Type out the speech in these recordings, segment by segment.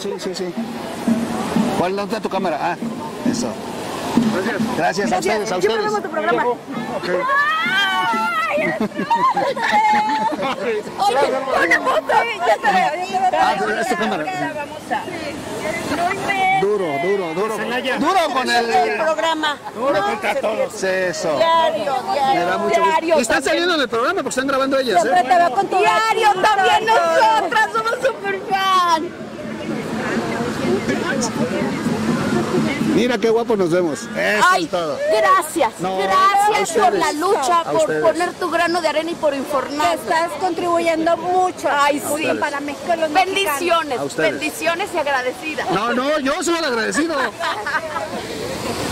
Sí, sí, sí. ¿Cuál otra tu cámara? Ah, eso. Gracias. a ustedes, a ustedes. Yo tu programa. Oye, una foto. Duro, duro, duro. Duro con el... programa. Duro con todos. Diario, diario. están saliendo del programa porque están grabando ellas, ¿eh? Diario, también nosotras somos super Mira qué guapo nos vemos. Gracias, gracias por la lucha, por poner tu grano de arena y por informar. Estás contribuyendo mucho. Para México los Bendiciones, bendiciones y agradecidas No, no, yo soy el agradecido.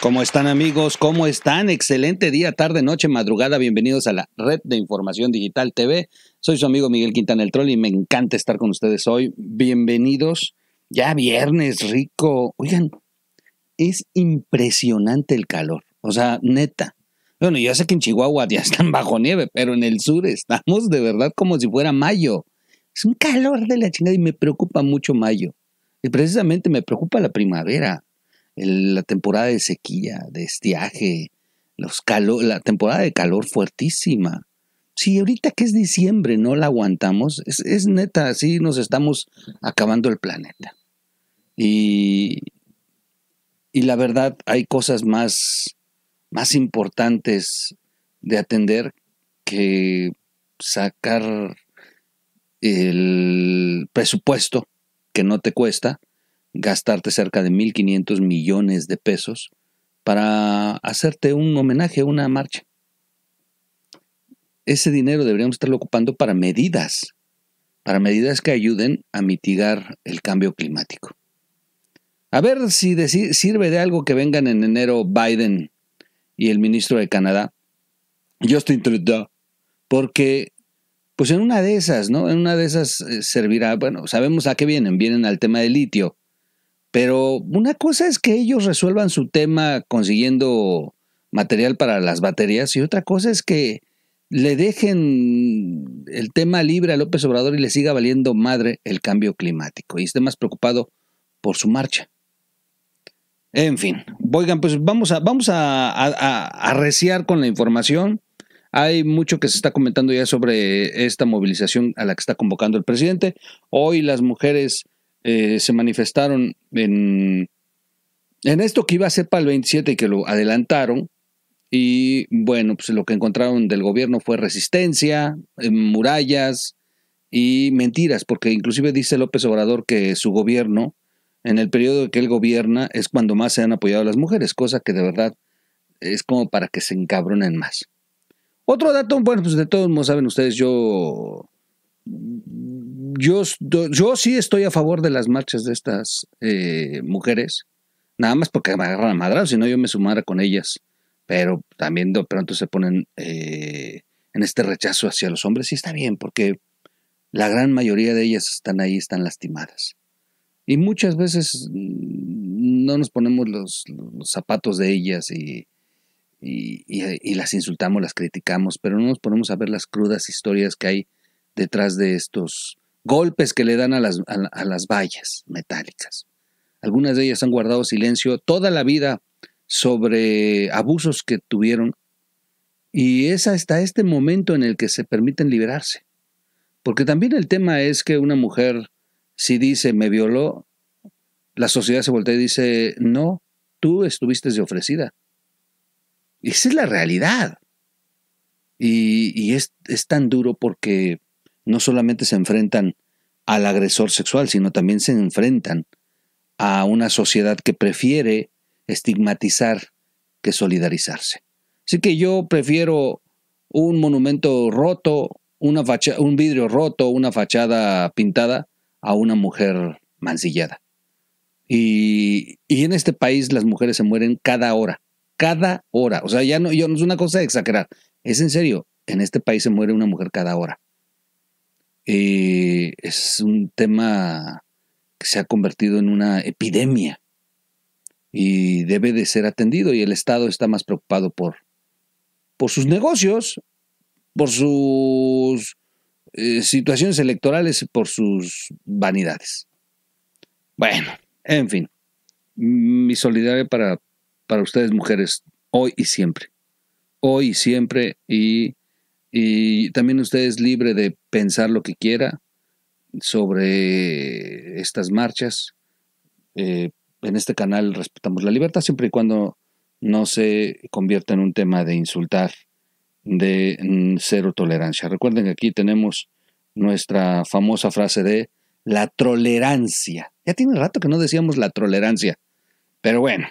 ¿Cómo están amigos? ¿Cómo están? Excelente día, tarde, noche, madrugada. Bienvenidos a la Red de Información Digital TV. Soy su amigo Miguel Quintana el Troll y me encanta estar con ustedes hoy. Bienvenidos. Ya viernes, rico. Oigan, es impresionante el calor. O sea, neta. Bueno, yo sé que en Chihuahua ya están bajo nieve, pero en el sur estamos de verdad como si fuera mayo. Es un calor de la chingada y me preocupa mucho mayo. Y precisamente me preocupa la primavera la temporada de sequía, de estiaje, los la temporada de calor fuertísima. Sí, ahorita que es diciembre no la aguantamos, es, neta, así nos estamos acabando el planeta. Y, y la verdad hay cosas más, más importantes de atender que sacar el presupuesto que no te cuesta gastarte cerca de 1.500 millones de pesos para hacerte un homenaje, una marcha. Ese dinero deberíamos estarlo ocupando para medidas, para medidas que ayuden a mitigar el cambio climático. A ver si sirve de algo que vengan en enero Biden y el ministro de Canadá, estoy Trudeau, porque pues en una de esas, ¿no? En una de esas eh, servirá, bueno, sabemos a qué vienen, vienen al tema del litio, pero una cosa es que ellos resuelvan su tema consiguiendo material para las baterías y otra cosa es que le dejen el tema libre a López Obrador y le siga valiendo madre el cambio climático y esté más preocupado por su marcha. En fin, oigan, pues vamos a, vamos a arreciar con la información. Hay mucho que se está comentando ya sobre esta movilización a la que está convocando el presidente. Hoy las mujeres eh, se manifestaron en, en esto que iba a ser para el 27 y que lo adelantaron. Y bueno, pues lo que encontraron del gobierno fue resistencia, eh, murallas y mentiras, porque inclusive dice López Obrador que su gobierno, en el periodo que él gobierna, es cuando más se han apoyado las mujeres, cosa que de verdad es como para que se encabronen más. Otro dato, bueno, pues de todos modos saben ustedes, yo yo, sí estoy a favor de las marchas de estas eh, mujeres, nada más porque me agarran a madrar, si no yo me sumara con ellas, pero también de pronto se ponen eh, en este rechazo hacia los hombres, y está bien, porque la gran mayoría de ellas están ahí, están lastimadas. Y muchas veces mm, no nos ponemos los, zapatos de ellas y, las insultamos, las criticamos, pero no nos ponemos a ver las crudas historias que hay detrás de estos golpes que le dan a las, vallas metálicas. Algunas de ellas han guardado silencio toda la vida sobre abusos que tuvieron y es hasta este momento en el que se permiten liberarse. Porque también el tema es que una mujer, si dice me violó, la sociedad se voltea y dice, no, tú estuviste de ofrecida. Esa es la realidad. Y, es, es, tan duro porque no solamente se enfrentan al agresor sexual, sino también se enfrentan a una sociedad que prefiere estigmatizar que solidarizarse. Así que yo prefiero un monumento roto, una un vidrio roto, una fachada pintada a una mujer mancillada. Y, en este país las mujeres se mueren cada hora, cada hora. O sea, ya no, yo, no es una cosa de exagerar. Es en serio, en este país se muere una mujer cada hora y eh, es un tema que se ha convertido en una epidemia y debe de ser atendido y el Estado está más preocupado por, por sus negocios, por sus eh, situaciones electorales, y por sus vanidades. Bueno, en fin, mi solidaridad para, para ustedes mujeres, hoy y siempre, hoy y siempre y y también usted es libre de pensar lo que quiera sobre estas marchas. Eh, en este canal respetamos la libertad siempre y cuando no se convierta en un tema de insultar, de mm, cero tolerancia. Recuerden que aquí tenemos nuestra famosa frase de la tolerancia. Ya tiene rato que no decíamos la tolerancia. Pero bueno,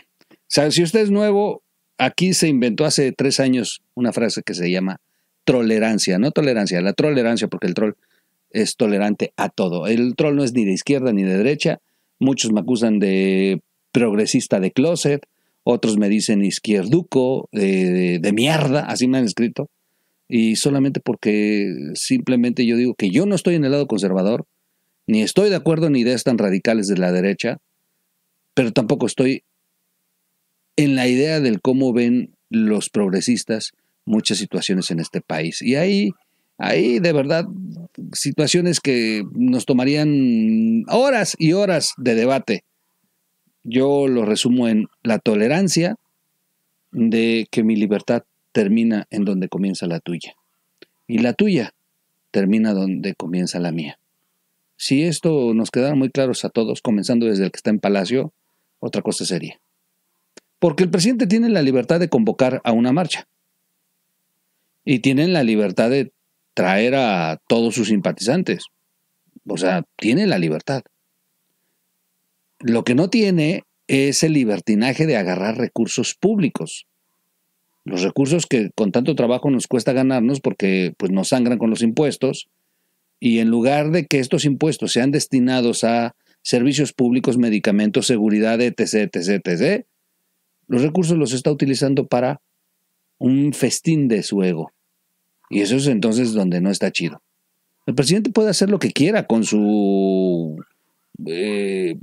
si usted es nuevo, aquí se inventó hace tres años una frase que se llama tolerancia, no tolerancia, la tolerancia, porque el troll es tolerante a todo. El troll no es ni de izquierda ni de derecha. Muchos me acusan de progresista de closet, otros me dicen izquierduco, de, de mierda, así me han escrito. Y solamente porque simplemente yo digo que yo no estoy en el lado conservador, ni estoy de acuerdo en ideas tan radicales de la derecha, pero tampoco estoy en la idea del cómo ven los progresistas muchas situaciones en este país. Y ahí, ahí de verdad, situaciones que nos tomarían horas y horas de debate. Yo lo resumo en la tolerancia de que mi libertad termina en donde comienza la tuya. Y la tuya termina donde comienza la mía. Si esto nos quedara muy claro a todos, comenzando desde el que está en Palacio, otra cosa sería. Porque el presidente tiene la libertad de convocar a una marcha y tienen la libertad de traer a todos sus simpatizantes. O sea, tiene la libertad. Lo que no tiene es el libertinaje de agarrar recursos públicos. Los recursos que con tanto trabajo nos cuesta ganarnos porque pues, nos sangran con los impuestos. Y en lugar de que estos impuestos sean destinados a servicios públicos, medicamentos, seguridad, etc., etc., etc., los recursos los está utilizando para un festín de su ego. Y eso es entonces donde no está chido. El presidente puede hacer lo que quiera con su eh,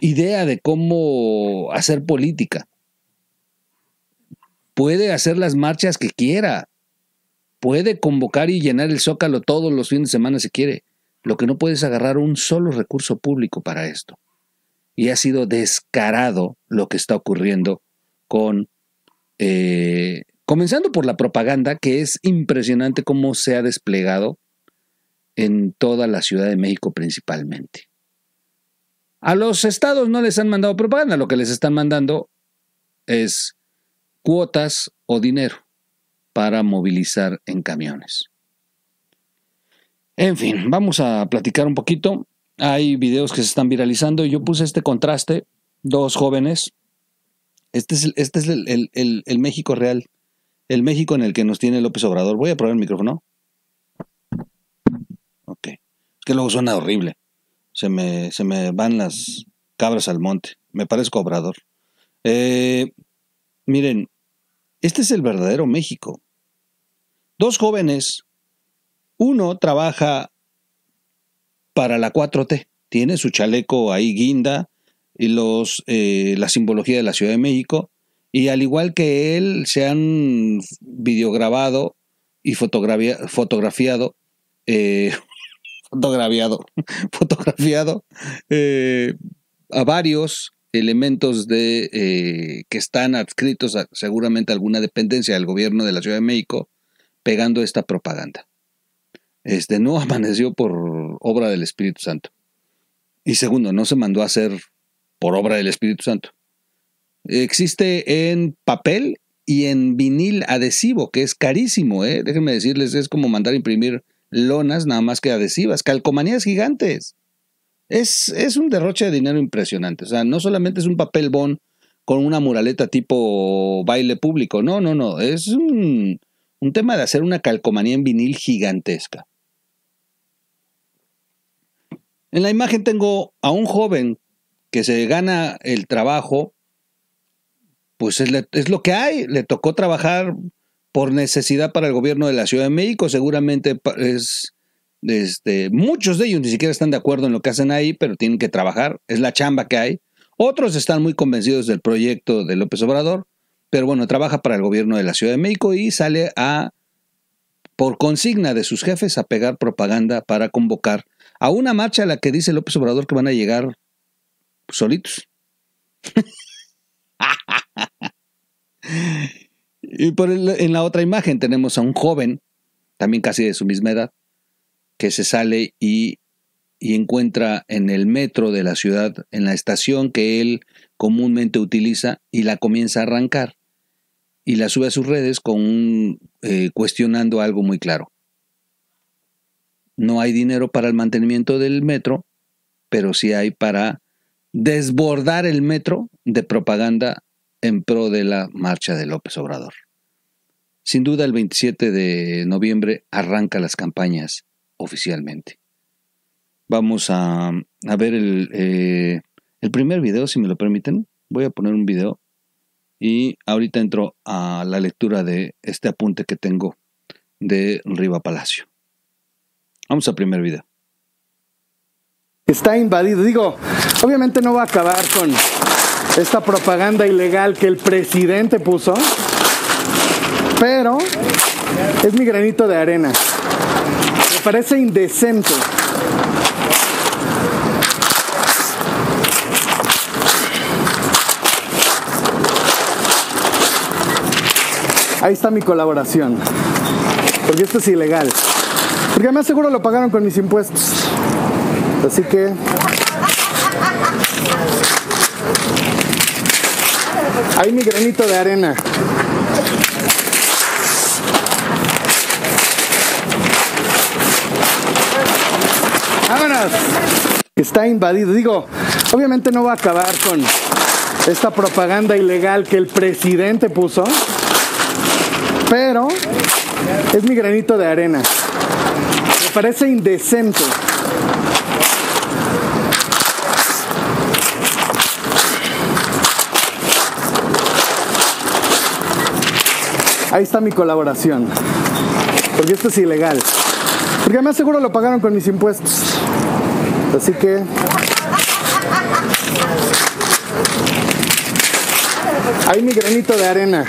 idea de cómo hacer política. Puede hacer las marchas que quiera. Puede convocar y llenar el zócalo todos los fines de semana si quiere. Lo que no puede es agarrar un solo recurso público para esto. Y ha sido descarado lo que está ocurriendo con eh, Comenzando por la propaganda, que es impresionante cómo se ha desplegado en toda la Ciudad de México principalmente. A los estados no les han mandado propaganda, lo que les están mandando es cuotas o dinero para movilizar en camiones. En fin, vamos a platicar un poquito. Hay videos que se están viralizando. Yo puse este contraste, dos jóvenes. Este es, este es el México real el México en el que nos tiene López Obrador. Voy a probar el micrófono. Ok. Es que luego suena horrible. Se me, van las cabras al monte. Me parezco Obrador. Eh, miren, este es el verdadero México. Dos jóvenes. Uno trabaja para la 4T. Tiene su chaleco ahí guinda y los, eh, la simbología de la Ciudad de México y al igual que él, se han videograbado y fotografiado, eh, fotografiado, fotografiado eh, a varios elementos de, eh, que están adscritos a seguramente alguna dependencia del gobierno de la Ciudad de México pegando esta propaganda. Este, no amaneció por obra del Espíritu Santo. Y segundo, no se mandó a hacer por obra del Espíritu Santo. Existe en papel y en vinil adhesivo, que es carísimo, ¿eh? déjenme decirles, es como mandar imprimir lonas nada más que adhesivas, calcomanías gigantes. Es, un derroche de dinero impresionante. O sea, no solamente es un papel bon con una muraleta tipo baile público, no, no, no, es un, un tema de hacer una calcomanía en vinil gigantesca. En la imagen tengo a un joven que se gana el trabajo pues es, lo que hay. Le tocó trabajar por necesidad para el gobierno de la Ciudad de México. Seguramente es, este, muchos de ellos ni siquiera están de acuerdo en lo que hacen ahí, pero tienen que trabajar. Es la chamba que hay. Otros están muy convencidos del proyecto de López Obrador, pero bueno, trabaja para el gobierno de la Ciudad de México y sale a, por consigna de sus jefes, a pegar propaganda para convocar a una marcha a la que dice López Obrador que van a llegar solitos y en la otra imagen tenemos a un joven, también casi de su misma edad, que se sale y, encuentra en el metro de la ciudad, en la estación que él comúnmente utiliza, y la comienza a arrancar y la sube a sus redes con eh, cuestionando algo muy claro. No hay dinero para el mantenimiento del metro, pero sí hay para desbordar el metro de propaganda en pro de la marcha de López Obrador. Sin duda el 27 de noviembre arranca las campañas oficialmente. Vamos a, ver el, eh, el primer video, si me lo permiten. Voy a poner un video y ahorita entro a la lectura de este apunte que tengo de Riva Palacio. Vamos al primer video. Está invadido. Digo, obviamente no va a acabar con esta propaganda ilegal que el presidente puso, pero es mi granito de arena. Me parece indecente. Ahí está mi colaboración. Porque esto es ilegal. Porque además seguro lo pagaron con mis impuestos. Así que hay mi granito de arena. Vámonos. Está invadido. Digo, obviamente no va a acabar con esta propaganda ilegal que el presidente puso, pero es mi granito de arena. Me parece indecente Ahí está mi colaboración. Porque esto es ilegal. Porque más seguro lo pagaron con mis impuestos. Así que... Ahí mi granito de arena.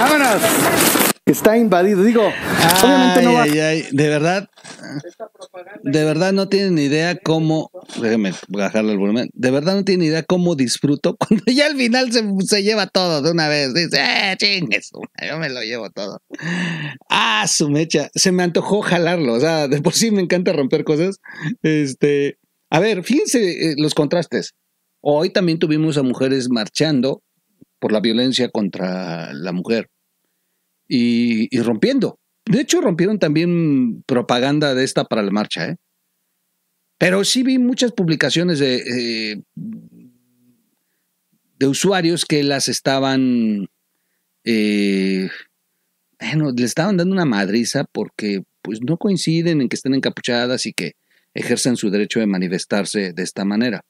¡Vámonos! Está invadido. Digo, ay, obviamente no ay, de verdad. De verdad no tienen ni idea cómo déjeme bajarle el volumen. De verdad no tiene idea cómo disfruto cuando ya al final se, lleva todo de una vez. Dice, eh, chingues, yo me lo llevo todo. Ah, su mecha. Se me antojó jalarlo. O sea, de por sí me encanta romper cosas. Este, a ver, fíjense eh, los contrastes. Hoy también tuvimos a mujeres marchando por la violencia contra la mujer y rompiendo. De hecho, rompieron también propaganda de esta para la marcha, ¿eh? Pero sí vi muchas publicaciones de, eh, de usuarios que las estaban, eh, bueno, le estaban dando una madriza porque pues no coinciden en que estén encapuchadas y que ejercen su derecho de manifestarse de esta manera.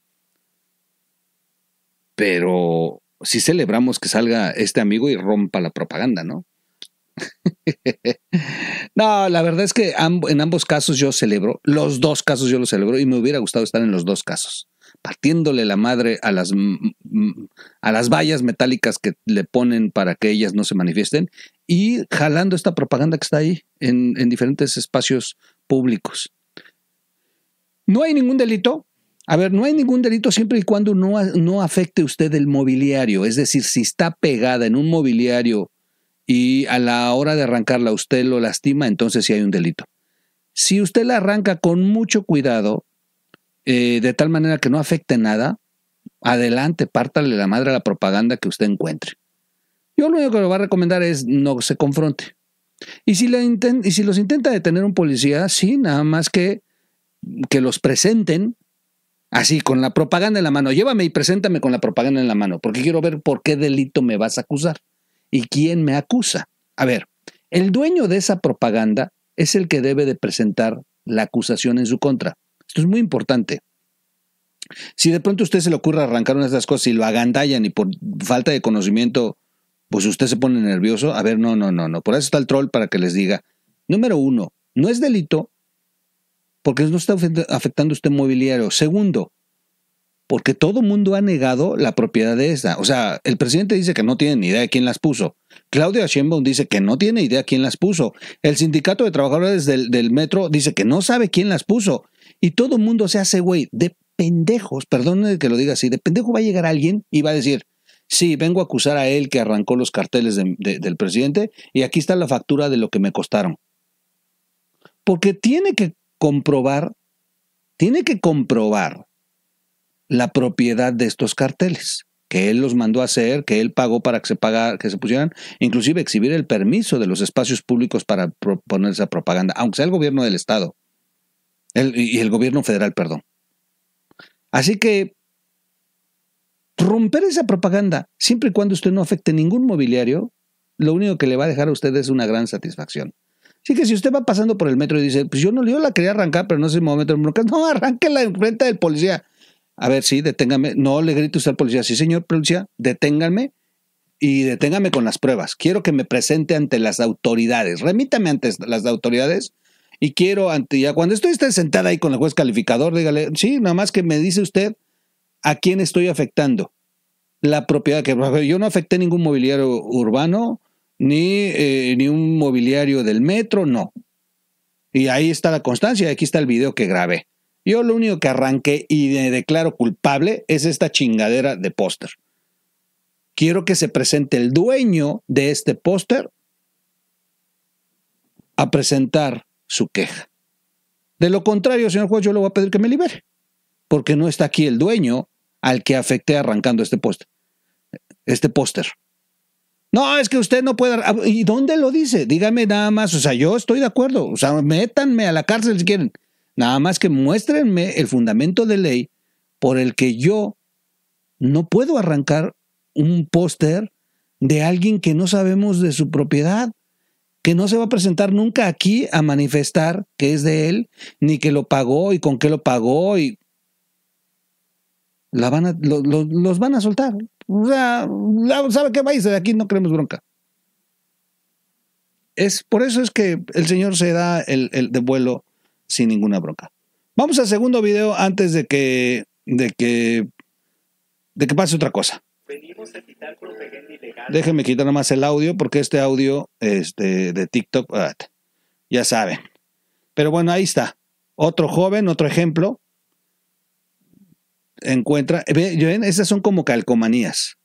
Pero sí celebramos que salga este amigo y rompa la propaganda, ¿no? no, la verdad es que en ambos casos yo celebro, los dos casos yo lo celebro y me hubiera gustado estar en los dos casos, partiéndole la madre a las, a las vallas metálicas que le ponen para que ellas no se manifiesten y jalando esta propaganda que está ahí en, diferentes espacios públicos. No hay ningún delito, a ver, no hay ningún delito siempre y cuando no, afecte usted el mobiliario. Es decir, si está pegada en un mobiliario y a la hora de arrancarla usted lo lastima, entonces sí hay un delito. Si usted la arranca con mucho cuidado, eh, de tal manera que no afecte nada, adelante, pártale la madre a la propaganda que usted encuentre. Yo lo único que le voy a recomendar es no se confronte. Y si, y si los intenta detener un policía, sí, nada más que, que los presenten así, con la propaganda en la mano. Llévame y preséntame con la propaganda en la mano, porque quiero ver por qué delito me vas a acusar. ¿Y quién me acusa? A ver, el dueño de esa propaganda es el que debe de presentar la acusación en su contra. Esto es muy importante. Si de pronto a usted se le ocurre arrancar una de esas cosas y lo agandallan y por falta de conocimiento, pues usted se pone nervioso, a ver, no, no, no, no. Por eso está el troll para que les diga. Número uno, no es delito porque no está afectando usted mobiliario. Segundo, porque todo mundo ha negado la propiedad de esta. O sea, el presidente dice que no tiene ni idea de quién las puso. Claudia Sheinbaum dice que no tiene idea quién las puso. El sindicato de trabajadores del, metro dice que no sabe quién las puso. Y todo mundo se hace, güey, de pendejos, perdónenme que lo diga así, de pendejo va a llegar alguien y va a decir, sí, vengo a acusar a él que arrancó los carteles del presidente y aquí está la factura de lo que me costaron. Porque tiene que comprobar, tiene que comprobar la propiedad de estos carteles, que él los mandó a hacer, que él pagó para que se, pagara que se pusieran, inclusive exhibir el permiso de los espacios públicos para poner esa propaganda, aunque sea el gobierno del Estado y el gobierno federal, perdón. Así que romper esa propaganda, siempre y cuando usted no afecte ningún mobiliario, lo único que le va a dejar a usted es una gran satisfacción. Así que si usted va pasando por el metro y dice, pues yo no yo la quería arrancar, pero no si me va a meter en bronca, no, la enfrente del policía a ver, sí, deténgame, no le grite usted al policía, sí señor policía, deténgame y deténgame con las pruebas. Quiero que me presente ante las autoridades, remítame ante las autoridades y quiero ante ya cuando estoy sentada ahí con el juez calificador, dígale, sí, nada más que me dice usted a quién estoy afectando. La propiedad que yo no afecté ningún mobiliario urbano, ni, eh, ni un mobiliario del metro, no. Y ahí está la constancia, aquí está el video que grabé. Yo lo único que arranqué y me declaro culpable es esta chingadera de póster. Quiero que se presente el dueño de este póster a presentar su queja. De lo contrario, señor juez, yo le voy a pedir que me libere, porque no está aquí el dueño al que afecté arrancando este póster. Este póster. No, es que usted no puede. ¿Y dónde lo dice? Dígame nada más. O sea, yo estoy de acuerdo. O sea, métanme a la cárcel si quieren. Nada más que muéstrenme el fundamento de ley por el que yo no puedo arrancar un póster de alguien que no sabemos de su propiedad, que no se va a presentar nunca aquí a manifestar que es de él, ni que lo pagó y con qué lo pagó y la van los van a soltar. O sea, ¿sabe qué irse De aquí no queremos bronca. Es por eso es que el Señor se da el, el de vuelo sin ninguna bronca. Vamos al segundo video antes de que, de que, de que pase otra cosa. Déjenme quitar nomás el audio porque este audio es este, de, TikTok, ah, ya saben. Pero bueno, ahí está. Otro joven, otro ejemplo. Encuentra, eh, ven, estas son como calcomanías.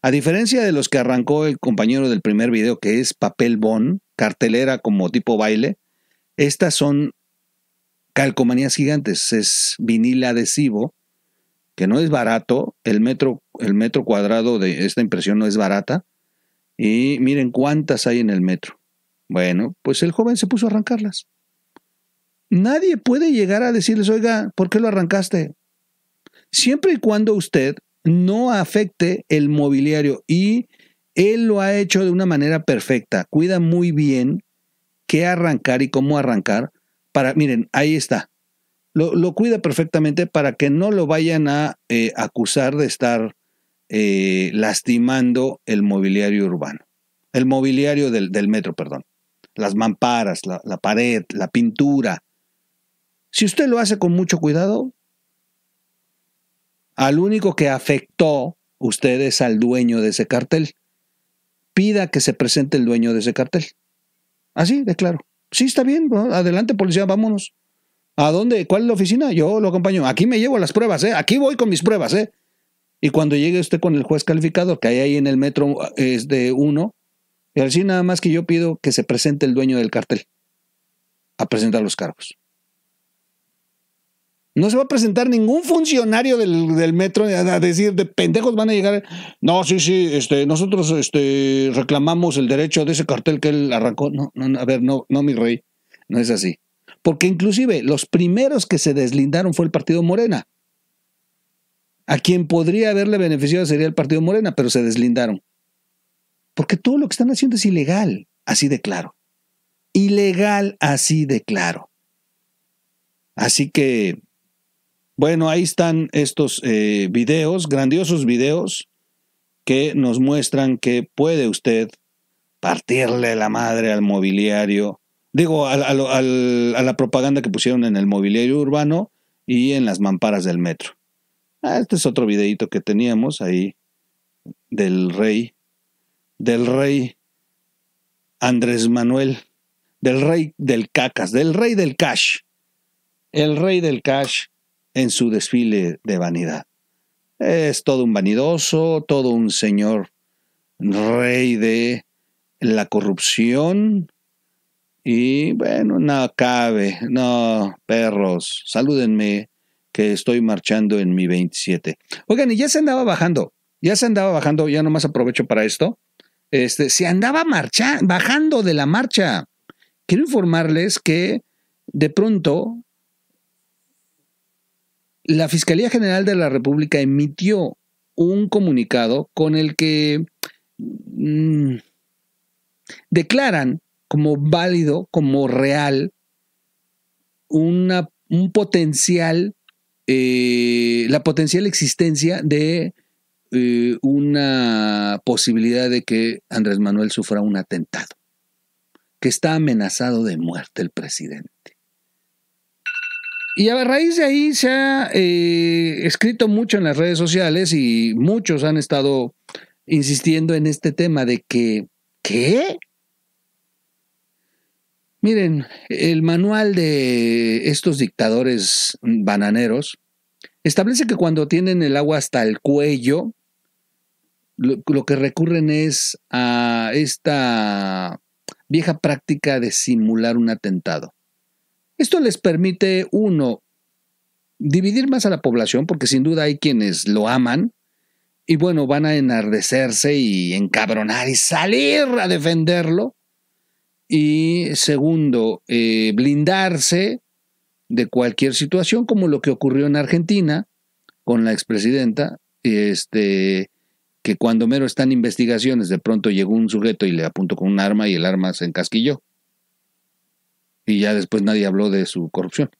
A diferencia de los que arrancó el compañero del primer video, que es papel bon, cartelera como tipo baile, estas son Calcomanías Gigantes es vinil adhesivo, que no es barato, el metro, el metro cuadrado de esta impresión no es barata, y miren cuántas hay en el metro. Bueno, pues el joven se puso a arrancarlas. Nadie puede llegar a decirles, oiga, ¿por qué lo arrancaste? Siempre y cuando usted no afecte el mobiliario y él lo ha hecho de una manera perfecta. Cuida muy bien qué arrancar y cómo arrancar miren, ahí está. Lo, cuida perfectamente para que no lo vayan a eh, acusar de estar eh, lastimando el mobiliario urbano, el mobiliario del, metro, perdón, las mamparas, la, la pared, la pintura. Si usted lo hace con mucho cuidado, al único que afectó usted es al dueño de ese cartel. Pida que se presente el dueño de ese cartel. Así, de claro. Sí, está bien, adelante policía, vámonos. ¿A dónde? ¿Cuál es la oficina? Yo lo acompaño. Aquí me llevo las pruebas, ¿eh? Aquí voy con mis pruebas, ¿eh? Y cuando llegue usted con el juez calificado, que hay ahí en el metro es de uno, y así nada más que yo pido que se presente el dueño del cartel a presentar los cargos. No se va a presentar ningún funcionario del, metro a decir de pendejos van a llegar. No, sí, sí, este, nosotros este, reclamamos el derecho de ese cartel que él arrancó. No, no, a ver, no, no, mi rey, no es así. Porque inclusive los primeros que se deslindaron fue el partido Morena. A quien podría haberle beneficiado sería el partido Morena, pero se deslindaron. Porque todo lo que están haciendo es ilegal, así de claro. Ilegal, así de claro. Así que bueno, ahí están estos eh, videos, grandiosos videos, que nos muestran que puede usted partirle la madre al mobiliario, digo, a la propaganda que pusieron en el mobiliario urbano y en las mamparas del metro. Ah, este es otro videito que teníamos ahí del rey, del rey Andrés Manuel, del rey del cacas, del rey del cash, el rey del cash en su desfile de vanidad. Es todo un vanidoso, todo un señor rey de la corrupción. Y bueno, no cabe, no, perros, salúdenme que estoy marchando en mi 27. Oigan, y ya se andaba bajando, ya se andaba bajando, ya nomás aprovecho para esto. Este, se andaba marcha, bajando de la marcha. Quiero informarles que de pronto la Fiscalía General de la República emitió un comunicado con el que mm, declaran como válido, como real, una, un potencial, eh, la potencial existencia de eh, una posibilidad de que Andrés Manuel sufra un atentado, que está amenazado de muerte el presidente. Y a raíz de ahí se ha eh, escrito mucho en las redes sociales y muchos han estado insistiendo en este tema de que, ¿qué? Miren, el manual de estos dictadores bananeros establece que cuando tienen el agua hasta el cuello, lo, que recurren es a esta vieja práctica de simular un atentado. Esto les permite, uno, dividir más a la población, porque sin duda hay quienes lo aman, y bueno, van a enardecerse y encabronar y salir a defenderlo. Y segundo, eh, blindarse de cualquier situación, como lo que ocurrió en Argentina con la expresidenta, este, que cuando mero están investigaciones, de pronto llegó un sujeto y le apuntó con un arma y el arma se encasquilló y ya después nadie habló de su corrupción.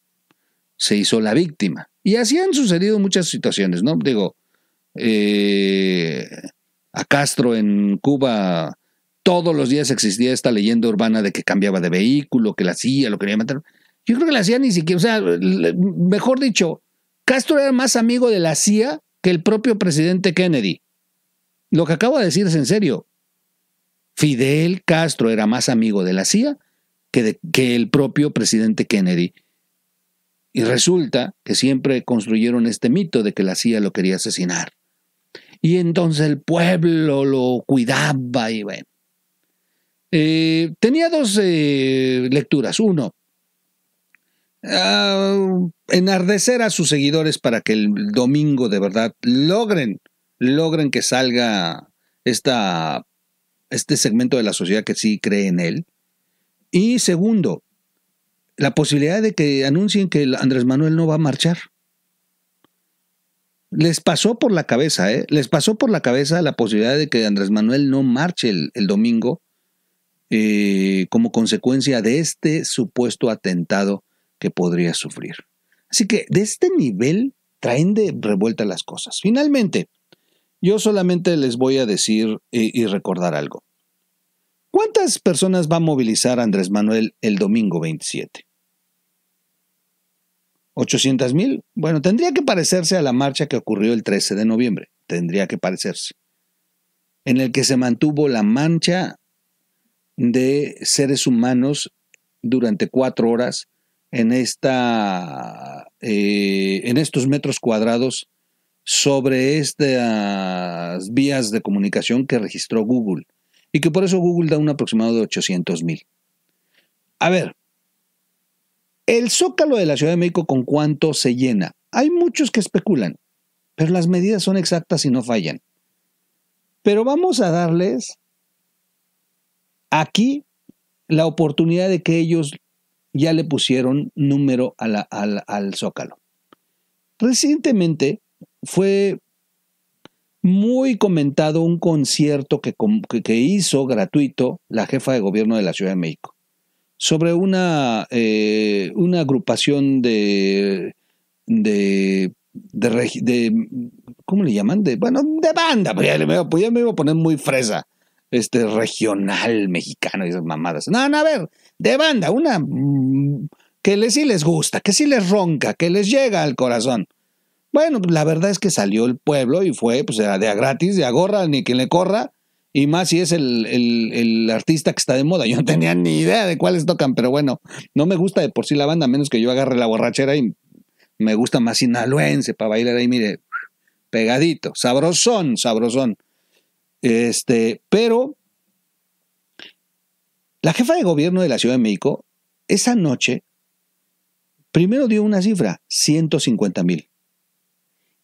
Se hizo la víctima. Y así han sucedido muchas situaciones, ¿no? Digo, eh, a Castro en Cuba todos los días existía esta leyenda urbana de que cambiaba de vehículo, que la CIA lo quería matar. Yo creo que la CIA ni siquiera, o sea, mejor dicho, Castro era más amigo de la CIA que el propio presidente Kennedy. Lo que acabo de decir es en serio. Fidel Castro era más amigo de la CIA que, el propio presidente Kennedy. Y resulta que siempre construyeron este mito de que la CIA lo quería asesinar. Y entonces el pueblo lo cuidaba y bueno. Eh, tenía dos eh, lecturas. Uno, ah, enardecer a sus seguidores para que el domingo de verdad logren, logren que salga este segmento de la sociedad que sí cree en él. Y segundo, la posibilidad de que anuncien que Andrés Manuel no va a marchar. Les pasó por la cabeza, ¿eh? Les pasó por la cabeza la posibilidad de que Andrés Manuel no marche el, domingo eh, como consecuencia de este supuesto atentado que podría sufrir. Así que de este nivel traen de revuelta las cosas. Finalmente, yo solamente les voy a decir eh, y recordar algo. ¿Cuántas personas va a movilizar Andrés Manuel el domingo 27? ¿800 mil? Bueno, tendría que parecerse a la marcha que ocurrió el 13 de noviembre. Tendría que parecerse. En el que se mantuvo la mancha de seres humanos durante cuatro horas en, esta, eh, en estos metros cuadrados sobre estas vías de comunicación que registró Google y que por eso Google da un aproximado de 800 mil. A ver, el zócalo de la Ciudad de México con cuánto se llena. Hay muchos que especulan, pero las medidas son exactas y no fallan. Pero vamos a darles aquí la oportunidad de que ellos ya le pusieron número al zócalo. Recientemente fue muy comentado un concierto que, hizo gratuito la jefa de gobierno de la Ciudad de México sobre una, eh, una agrupación de, de, ¿cómo le llaman? De, bueno, de banda, pues ya, me, iba a poner muy fresa, este regional mexicano y esas mamadas. No, no, a ver, de banda, una mm, que les, sí les gusta, que sí les ronca, que les llega al corazón. Bueno, la verdad es que salió el pueblo y fue, pues era de a gratis, de a gorra, ni quien le corra. Y más si es el, artista que está de moda. Yo no tenía ni idea de cuáles tocan, pero bueno, no me gusta de por sí la banda, a menos que yo agarre la borrachera y me gusta más sinaloense para bailar ahí, mire, pegadito, sabrosón, sabrosón. Este, pero la jefa de gobierno de la Ciudad de México, esa noche, primero dio una cifra, 150 mil.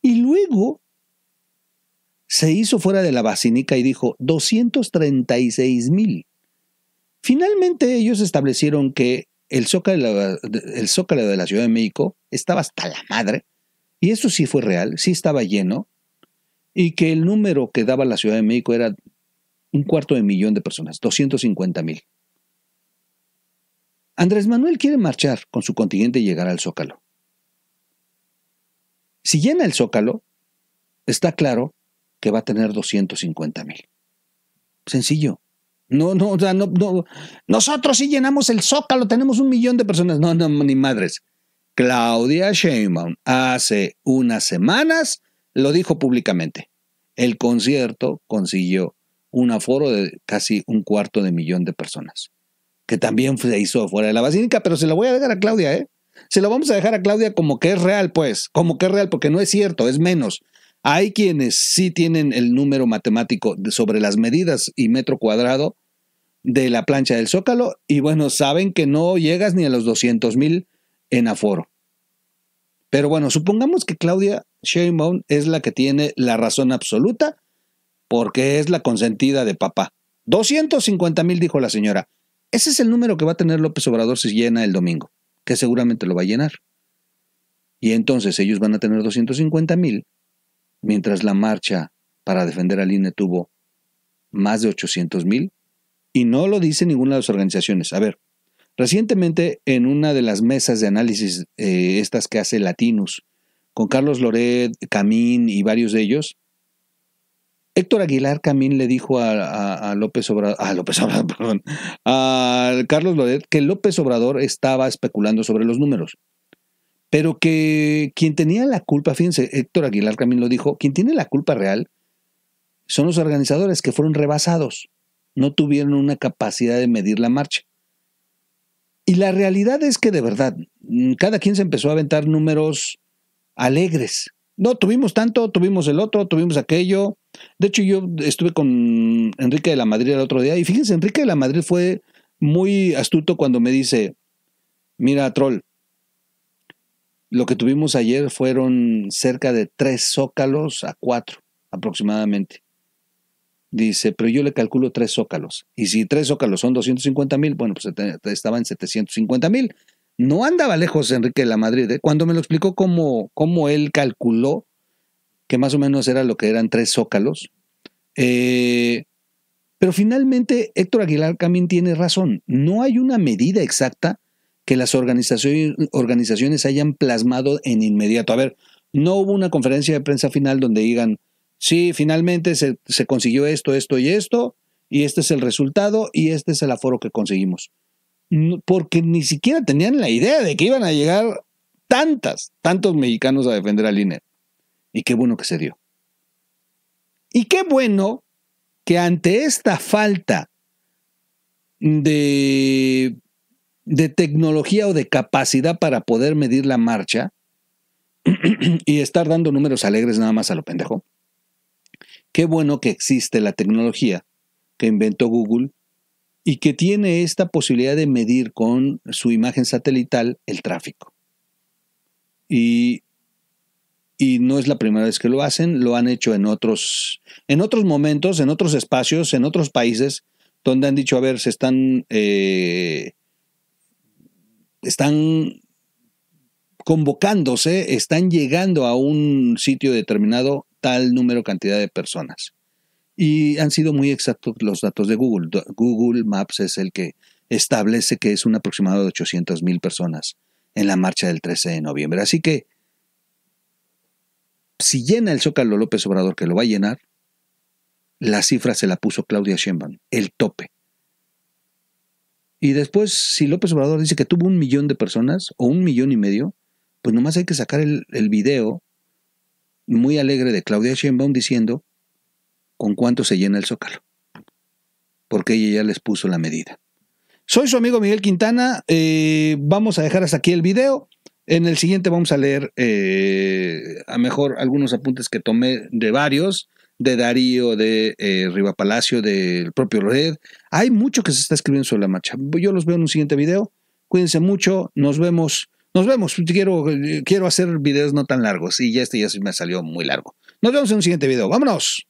Y luego se hizo fuera de la basílica y dijo 236 mil. Finalmente ellos establecieron que el zócalo, el zócalo de la Ciudad de México estaba hasta la madre, y eso sí fue real, sí estaba lleno, y que el número que daba la Ciudad de México era un cuarto de millón de personas, 250 mil. Andrés Manuel quiere marchar con su contingente y llegar al Zócalo. Si llena el zócalo, está claro que va a tener 250 mil. Sencillo. No, no, o sea, no, no. Nosotros si llenamos el zócalo, tenemos un millón de personas. No, no, ni madres. Claudia Sheinbaum hace unas semanas lo dijo públicamente. El concierto consiguió un aforo de casi un cuarto de millón de personas, que también se hizo fuera de la basílica, pero se la voy a dejar a Claudia, ¿eh? Se lo vamos a dejar a Claudia como que es real, pues, como que es real, porque no es cierto, es menos. Hay quienes sí tienen el número matemático sobre las medidas y metro cuadrado de la plancha del Zócalo y bueno, saben que no llegas ni a los 200 mil en aforo. Pero bueno, supongamos que Claudia Sheinbaum es la que tiene la razón absoluta porque es la consentida de papá. 250 mil, dijo la señora. Ese es el número que va a tener López Obrador si llena el domingo que seguramente lo va a llenar. Y entonces ellos van a tener 250 mil, mientras la marcha para defender al INE tuvo más de 800 mil. Y no lo dice ninguna de las organizaciones. A ver, recientemente en una de las mesas de análisis, eh, estas que hace Latinus, con Carlos Loret, Camín y varios de ellos, Héctor Aguilar Camín le dijo a, López Obrador, a López Obrador, perdón, a Carlos que López Obrador estaba especulando sobre los números. Pero que quien tenía la culpa, fíjense, Héctor Aguilar Camín lo dijo, quien tiene la culpa real son los organizadores que fueron rebasados, no tuvieron una capacidad de medir la marcha. Y la realidad es que de verdad, cada quien se empezó a aventar números alegres. No, tuvimos tanto, tuvimos el otro, tuvimos aquello, de hecho, yo estuve con Enrique de la Madrid el otro día y fíjense, Enrique de la Madrid fue muy astuto cuando me dice, mira, troll, lo que tuvimos ayer fueron cerca de tres zócalos a cuatro aproximadamente. Dice, pero yo le calculo tres zócalos. Y si tres zócalos son 250 mil, bueno, pues eh, estaba en 750 mil. No andaba lejos Enrique de la Madrid. ¿eh? Cuando me lo explicó cómo, cómo él calculó que más o menos era lo que eran tres zócalos. Eh, pero finalmente Héctor Aguilar también tiene razón. No hay una medida exacta que las organizaciones, hayan plasmado en inmediato. A ver, no hubo una conferencia de prensa final donde digan, sí, finalmente se, consiguió esto, esto y esto, y este es el resultado y este es el aforo que conseguimos. Porque ni siquiera tenían la idea de que iban a llegar tantas, tantos mexicanos a defender al INE. Y qué bueno que se dio. Y qué bueno que ante esta falta de, tecnología o de capacidad para poder medir la marcha y estar dando números alegres nada más a lo pendejo, qué bueno que existe la tecnología que inventó Google y que tiene esta posibilidad de medir con su imagen satelital el tráfico. Y y no es la primera vez que lo hacen, lo han hecho en otros, en otros momentos, en otros espacios, en otros países, donde han dicho, a ver, se están, eh, están convocándose, están llegando a un sitio determinado tal número, cantidad de personas. Y han sido muy exactos los datos de Google. Google Maps es el que establece que es un aproximado de 800 mil personas en la marcha del 13 de noviembre. Así que si llena el Zócalo López Obrador, que lo va a llenar, la cifra se la puso Claudia Sheinbaum, el tope. Y después, si López Obrador dice que tuvo un millón de personas o un millón y medio, pues nomás hay que sacar el, video muy alegre de Claudia Sheinbaum diciendo con cuánto se llena el Zócalo. Porque ella ya les puso la medida. Soy su amigo Miguel Quintana. Eh, vamos a dejar hasta aquí el video. En el siguiente vamos a leer eh, a mejor algunos apuntes que tomé de varios, de Darío, de eh, Riva Palacio, del propio Red. Hay mucho que se está escribiendo sobre la marcha. Yo los veo en un siguiente video. Cuídense mucho, nos vemos. Nos vemos. Quiero, quiero hacer videos no tan largos y ya este ya se me salió muy largo. Nos vemos en un siguiente video. ¡Vámonos!